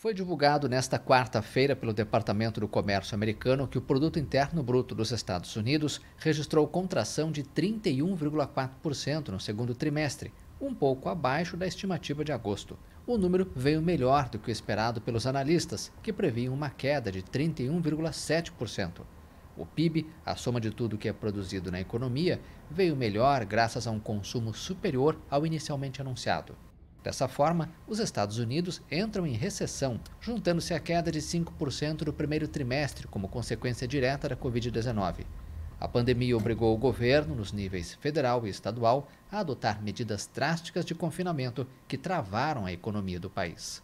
Foi divulgado nesta quarta-feira pelo Departamento do Comércio americano que o produto interno bruto dos Estados Unidos registrou contração de 31,4% no segundo trimestre, um pouco abaixo da estimativa de agosto. O número veio melhor do que o esperado pelos analistas, que previam uma queda de 31,7%. O PIB, a soma de tudo que é produzido na economia, veio melhor graças a um consumo superior ao inicialmente anunciado. Dessa forma, os Estados Unidos entram em recessão, juntando-se à queda de 5% do primeiro trimestre como consequência direta da Covid-19. A pandemia obrigou o governo, nos níveis federal e estadual, a adotar medidas drásticas de confinamento que travaram a economia do país.